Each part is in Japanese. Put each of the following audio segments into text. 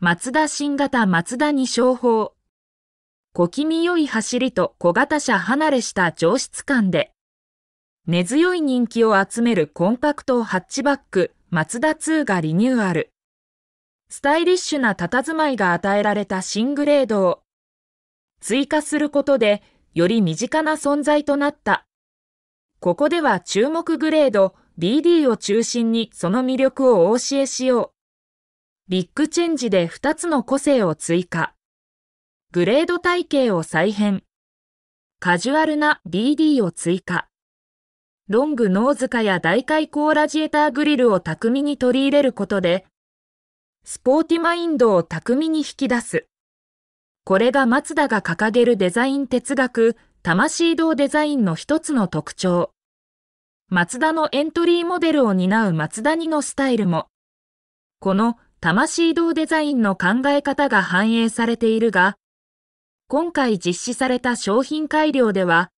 松田新型松田に昇法。小気味良い走りと小型車離れした上質感で、根強い人気を集めるコンパクトハッチバック、松田2がリニューアル。スタイリッシュな佇まいが与えられた新グレードを追加することでより身近な存在となった。ここでは注目グレード b d を中心にその魅力をお教えしよう。ビッグチェンジで2つの個性を追加。グレード体系を再編。カジュアルな b d を追加。ロングノーズ化や大開口ラジエーターグリルを巧みに取り入れることで、スポーティマインドを巧みに引き出す。これが松田が掲げるデザイン哲学、魂道デザインの一つの特徴。松田のエントリーモデルを担う松田にのスタイルも、この魂堂デザインの考え方が反映されているが、今回実施された商品改良では、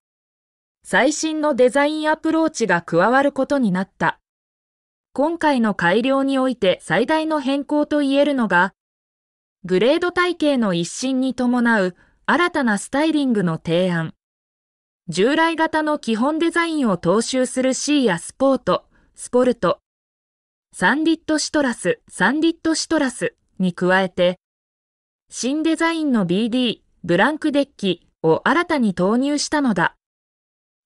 最新のデザインアプローチが加わることになった。今回の改良において最大の変更と言えるのが、グレード体系の一新に伴う新たなスタイリングの提案。従来型の基本デザインを踏襲する C やスポート、スポルト、サンリットシトラス、サンリットシトラスに加えて、新デザインの BD、ブランクデッキを新たに投入したのだ。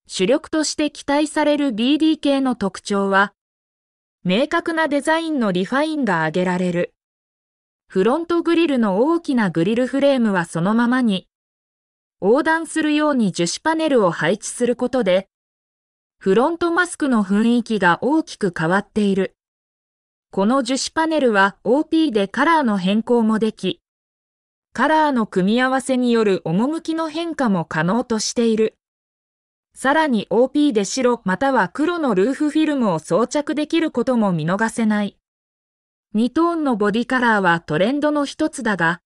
主力として期待される BD 系の特徴は、明確なデザインのリファインが挙げられる。フロントグリルの大きなグリルフレームはそのままに、横断するように樹脂パネルを配置することで、フロントマスクの雰囲気が大きく変わっている。この樹脂パネルは OP でカラーの変更もでき、カラーの組み合わせによる趣の変化も可能としている。さらに OP で白または黒のルーフフィルムを装着できることも見逃せない。2トーンのボディカラーはトレンドの一つだが、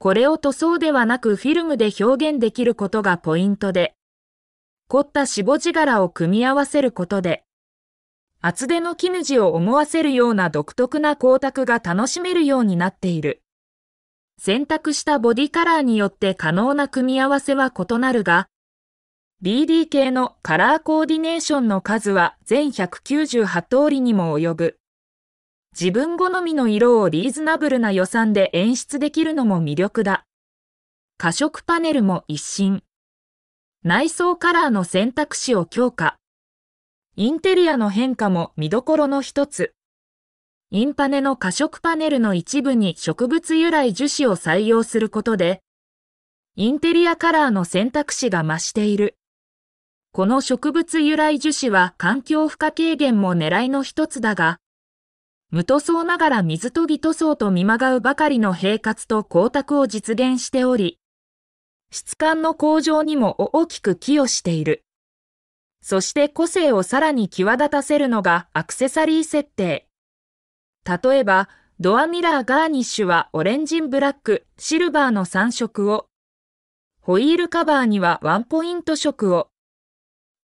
これを塗装ではなくフィルムで表現できることがポイントで、凝ったしぼじ柄を組み合わせることで、厚手の絹地を思わせるような独特な光沢が楽しめるようになっている。選択したボディカラーによって可能な組み合わせは異なるが、BD 系のカラーコーディネーションの数は全198通りにも及ぶ。自分好みの色をリーズナブルな予算で演出できるのも魅力だ。可色パネルも一新。内装カラーの選択肢を強化。インテリアの変化も見どころの一つ。インパネの可食パネルの一部に植物由来樹脂を採用することで、インテリアカラーの選択肢が増している。この植物由来樹脂は環境負荷軽減も狙いの一つだが、無塗装ながら水研ぎ塗装と見まがうばかりの平滑と光沢を実現しており、質感の向上にも大きく寄与している。そして個性をさらに際立たせるのがアクセサリー設定。例えば、ドアミラーガーニッシュはオレンジンブラック、シルバーの3色を、ホイールカバーにはワンポイント色を、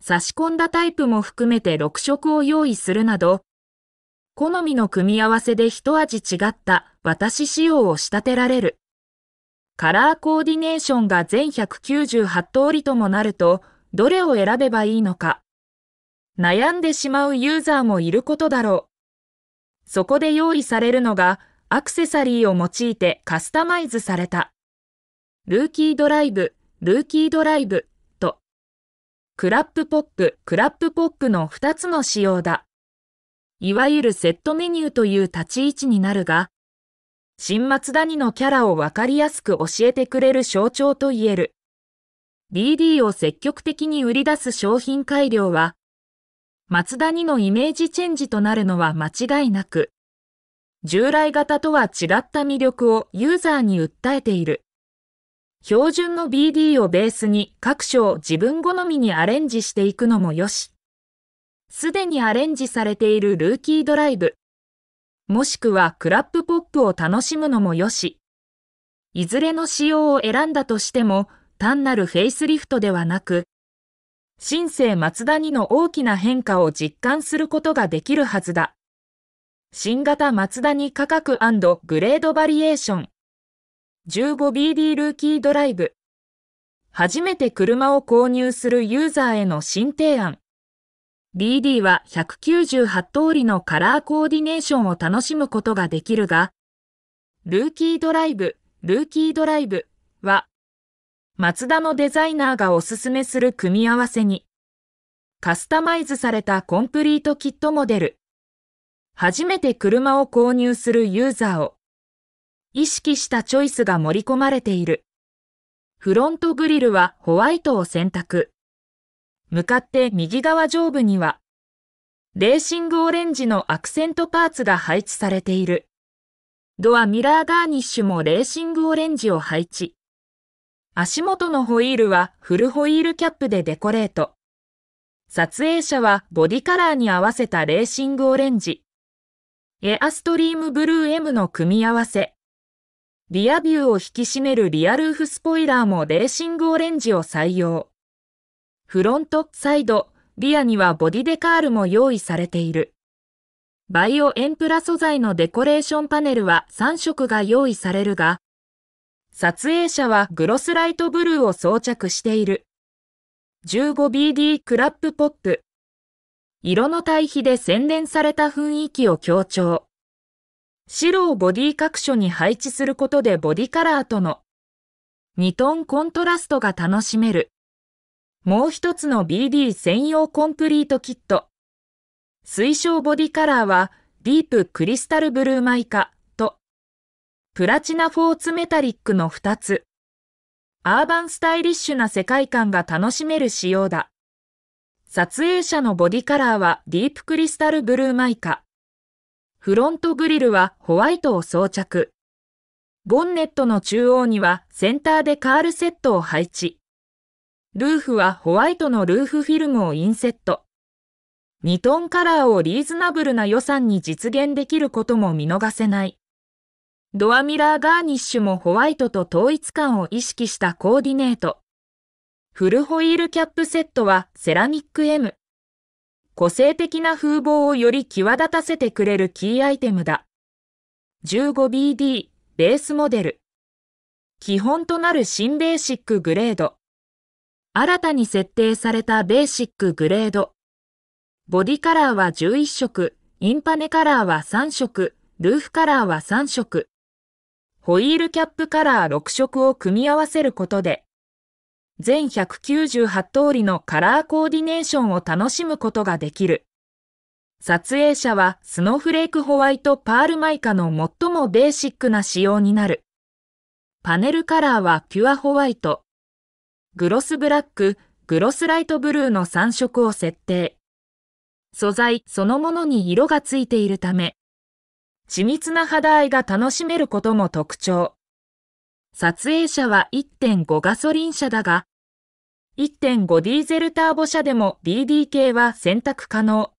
差し込んだタイプも含めて6色を用意するなど、好みの組み合わせで一味違った私仕様を仕立てられる。カラーコーディネーションが全198通りともなると、どれを選べばいいのか、悩んでしまうユーザーもいることだろう。そこで用意されるのが、アクセサリーを用いてカスタマイズされた。ルーキードライブ、ルーキードライブと、クラップポップ、クラップポップの2つの仕様だ。いわゆるセットメニューという立ち位置になるが、新松谷のキャラをわかりやすく教えてくれる象徴と言える。DD を積極的に売り出す商品改良は、マツダ2のイメージチェンジとなるのは間違いなく、従来型とは違った魅力をユーザーに訴えている。標準の BD をベースに各所を自分好みにアレンジしていくのもよし。すでにアレンジされているルーキードライブ。もしくはクラップポップを楽しむのもよし。いずれの仕様を選んだとしても、単なるフェイスリフトではなく、新生松田にの大きな変化を実感することができるはずだ。新型松田に価格グレードバリエーション。15BD ルーキードライブ。初めて車を購入するユーザーへの新提案。BD は198通りのカラーコーディネーションを楽しむことができるが、ルーキードライブ、ルーキードライブは松田のデザイナーがおすすめする組み合わせに、カスタマイズされたコンプリートキットモデル、初めて車を購入するユーザーを、意識したチョイスが盛り込まれている。フロントグリルはホワイトを選択。向かって右側上部には、レーシングオレンジのアクセントパーツが配置されている。ドアミラーガーニッシュもレーシングオレンジを配置。足元のホイールはフルホイールキャップでデコレート。撮影者はボディカラーに合わせたレーシングオレンジ。エアストリームブルー M の組み合わせ。リアビューを引き締めるリアルーフスポイラーもレーシングオレンジを採用。フロント、サイド、リアにはボディデカールも用意されている。バイオエンプラ素材のデコレーションパネルは3色が用意されるが、撮影者はグロスライトブルーを装着している。15BD クラップポップ。色の対比で洗練された雰囲気を強調。白をボディ各所に配置することでボディカラーとの2トンコントラストが楽しめる。もう一つの BD 専用コンプリートキット。推奨ボディカラーはディープクリスタルブルーマイカ。プラチナフォーツメタリックの2つ。アーバンスタイリッシュな世界観が楽しめる仕様だ。撮影者のボディカラーはディープクリスタルブルーマイカ。フロントグリルはホワイトを装着。ボンネットの中央にはセンターでカールセットを配置。ルーフはホワイトのルーフフィルムをインセット。2トンカラーをリーズナブルな予算に実現できることも見逃せない。ドアミラーガーニッシュもホワイトと統一感を意識したコーディネート。フルホイールキャップセットはセラミック M。個性的な風貌をより際立たせてくれるキーアイテムだ。15BD ベースモデル。基本となる新ベーシックグレード。新たに設定されたベーシックグレード。ボディカラーは11色、インパネカラーは3色、ルーフカラーは3色。ホイールキャップカラー6色を組み合わせることで、全198通りのカラーコーディネーションを楽しむことができる。撮影者はスノーフレークホワイトパールマイカの最もベーシックな仕様になる。パネルカラーはピュアホワイト、グロスブラック、グロスライトブルーの3色を設定。素材そのものに色がついているため、緻密な肌合いが楽しめることも特徴。撮影車は1.5ガソリン車だが、1.5ディーゼルターボ車でも DDK は選択可能。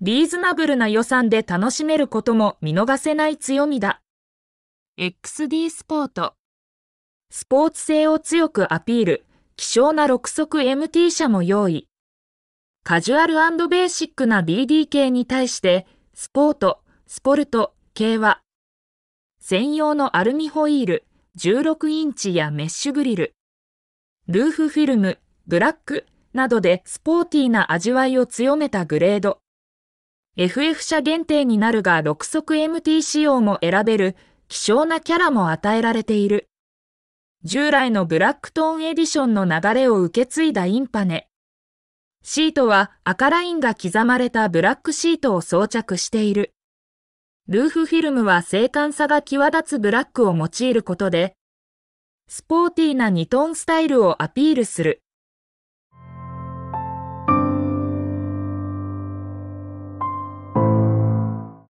リーズナブルな予算で楽しめることも見逃せない強みだ。XD スポート。スポーツ性を強くアピール、希少な6足 MT 車も用意。カジュアルベーシックな BDK に対して、スポート、スポルト、軽和。専用のアルミホイール、16インチやメッシュグリル、ルーフフィルム、ブラックなどでスポーティーな味わいを強めたグレード。FF 車限定になるが6足 MT 仕様も選べる希少なキャラも与えられている。従来のブラックトーンエディションの流れを受け継いだインパネ。シートは赤ラインが刻まれたブラックシートを装着している。ルーフフィルムは静観さが際立つブラックを用いることで、スポーティーな2トンスタイルをアピールする。